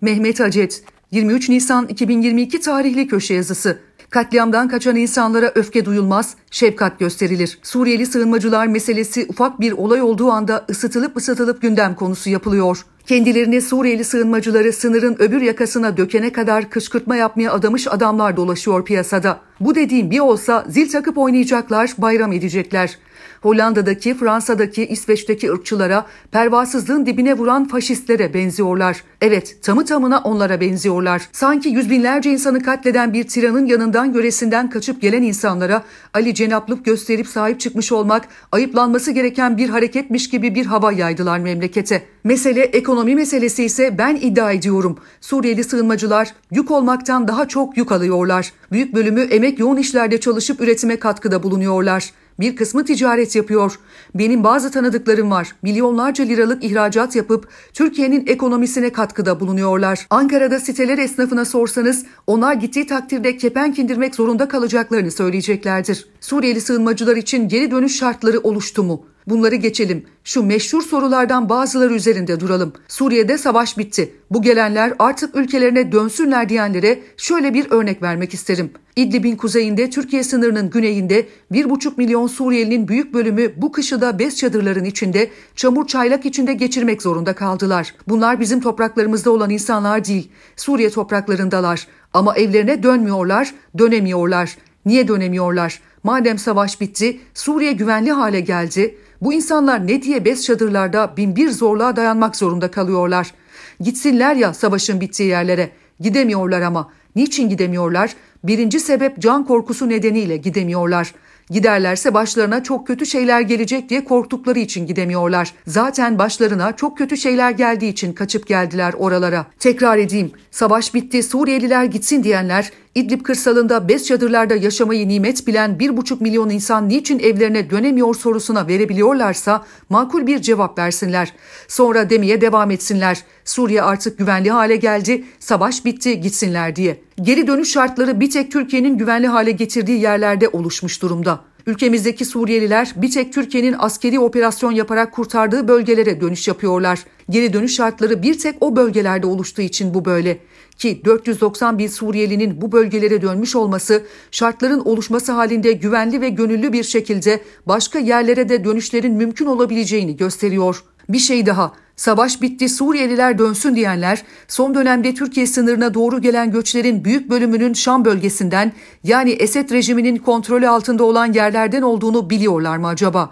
Mehmet Acet 23 Nisan 2022 tarihli köşe yazısı Katliamdan kaçan insanlara öfke duyulmaz, şefkat gösterilir. Suriyeli sığınmacılar meselesi ufak bir olay olduğu anda ısıtılıp ısıtılıp gündem konusu yapılıyor. Kendilerini Suriyeli sığınmacıları sınırın öbür yakasına dökene kadar kışkırtma yapmaya adamış adamlar dolaşıyor piyasada. Bu dediğim bir olsa zil takıp oynayacaklar, bayram edecekler. Hollanda'daki, Fransa'daki, İsveç'teki ırkçılara, pervasızlığın dibine vuran faşistlere benziyorlar. Evet, tamı tamına onlara benziyorlar. Sanki yüz binlerce insanı katleden bir tiranın yanında vatanından yöresinden kaçıp gelen insanlara Ali Cenaplık gösterip sahip çıkmış olmak ayıplanması gereken bir hareketmiş gibi bir hava yaydılar memlekete. Mesele ekonomi meselesi ise ben iddia ediyorum. Suriyeli sığınmacılar yük olmaktan daha çok yük alıyorlar. Büyük bölümü emek yoğun işlerde çalışıp üretime katkıda bulunuyorlar. Bir kısmı ticaret yapıyor. Benim bazı tanıdıklarım var. Milyonlarca liralık ihracat yapıp Türkiye'nin ekonomisine katkıda bulunuyorlar. Ankara'da siteler esnafına sorsanız onlar gittiği takdirde kepenk indirmek zorunda kalacaklarını söyleyeceklerdir. Suriyeli sığınmacılar için geri dönüş şartları oluştu mu? Bunları geçelim. Şu meşhur sorulardan bazıları üzerinde duralım. Suriye'de savaş bitti. Bu gelenler artık ülkelerine dönsünler diyenlere şöyle bir örnek vermek isterim. İdlib'in kuzeyinde Türkiye sınırının güneyinde 1,5 milyon Suriyelinin büyük bölümü bu kışı da bez çadırların içinde, çamur çaylak içinde geçirmek zorunda kaldılar. Bunlar bizim topraklarımızda olan insanlar değil. Suriye topraklarındalar ama evlerine dönmüyorlar, dönemiyorlar. Niye dönemiyorlar? Madem savaş bitti, Suriye güvenli hale geldi, bu insanlar ne diye bez çadırlarda bir zorluğa dayanmak zorunda kalıyorlar. Gitsinler ya savaşın bittiği yerlere. Gidemiyorlar ama Niçin gidemiyorlar? Birinci sebep can korkusu nedeniyle gidemiyorlar. Giderlerse başlarına çok kötü şeyler gelecek diye korktukları için gidemiyorlar. Zaten başlarına çok kötü şeyler geldiği için kaçıp geldiler oralara. Tekrar edeyim, savaş bitti, Suriyeliler gitsin diyenler, İdlib kırsalında bez çadırlarda yaşamayı nimet bilen 1,5 milyon insan niçin evlerine dönemiyor sorusuna verebiliyorlarsa makul bir cevap versinler. Sonra demeye devam etsinler. Suriye artık güvenli hale geldi, savaş bitti, gitsinler diye. Geri dönüş şartları bir tek Türkiye'nin güvenli hale getirdiği yerlerde oluşmuş durumda. Ülkemizdeki Suriyeliler bir tek Türkiye'nin askeri operasyon yaparak kurtardığı bölgelere dönüş yapıyorlar. Geri dönüş şartları bir tek o bölgelerde oluştuğu için bu böyle. Ki 490 bin Suriyelinin bu bölgelere dönmüş olması şartların oluşması halinde güvenli ve gönüllü bir şekilde başka yerlere de dönüşlerin mümkün olabileceğini gösteriyor. Bir şey daha Savaş bitti Suriyeliler dönsün diyenler son dönemde Türkiye sınırına doğru gelen göçlerin büyük bölümünün Şam bölgesinden yani Esed rejiminin kontrolü altında olan yerlerden olduğunu biliyorlar mı acaba?''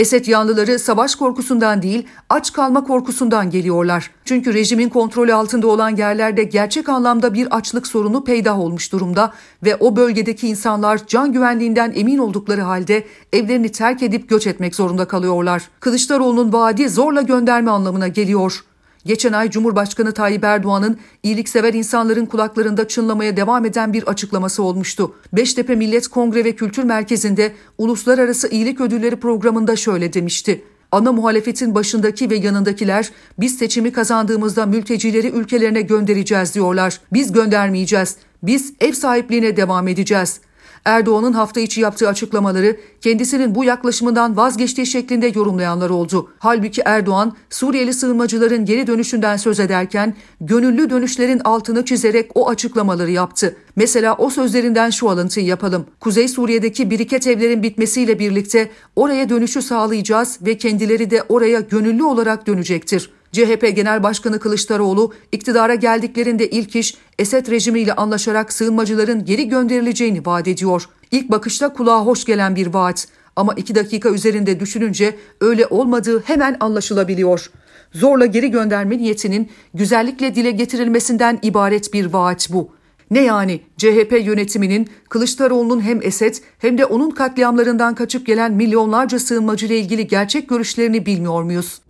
Esed yanlıları savaş korkusundan değil, aç kalma korkusundan geliyorlar. Çünkü rejimin kontrolü altında olan yerlerde gerçek anlamda bir açlık sorunu peydah olmuş durumda ve o bölgedeki insanlar can güvenliğinden emin oldukları halde evlerini terk edip göç etmek zorunda kalıyorlar. Kılıçdaroğlu'nun vaadi zorla gönderme anlamına geliyor. Geçen ay Cumhurbaşkanı Tayyip Erdoğan'ın iyiliksever insanların kulaklarında çınlamaya devam eden bir açıklaması olmuştu. Beştepe Millet Kongre ve Kültür Merkezi'nde Uluslararası İyilik Ödülleri programında şöyle demişti. Ana muhalefetin başındaki ve yanındakiler biz seçimi kazandığımızda mültecileri ülkelerine göndereceğiz diyorlar. Biz göndermeyeceğiz. Biz ev sahipliğine devam edeceğiz. Erdoğan'ın hafta içi yaptığı açıklamaları kendisinin bu yaklaşımından vazgeçtiği şeklinde yorumlayanlar oldu. Halbuki Erdoğan Suriyeli sığınmacıların geri dönüşünden söz ederken gönüllü dönüşlerin altını çizerek o açıklamaları yaptı. Mesela o sözlerinden şu alıntıyı yapalım. Kuzey Suriye'deki biriket evlerin bitmesiyle birlikte oraya dönüşü sağlayacağız ve kendileri de oraya gönüllü olarak dönecektir. CHP Genel Başkanı Kılıçdaroğlu iktidara geldiklerinde ilk iş Esed rejimiyle anlaşarak sığınmacıların geri gönderileceğini vaat ediyor. İlk bakışta kulağa hoş gelen bir vaat ama iki dakika üzerinde düşününce öyle olmadığı hemen anlaşılabiliyor. Zorla geri gönderme niyetinin güzellikle dile getirilmesinden ibaret bir vaat bu. Ne yani CHP yönetiminin Kılıçdaroğlu'nun hem Esed hem de onun katliamlarından kaçıp gelen milyonlarca sığınmacı ile ilgili gerçek görüşlerini bilmiyor muyuz?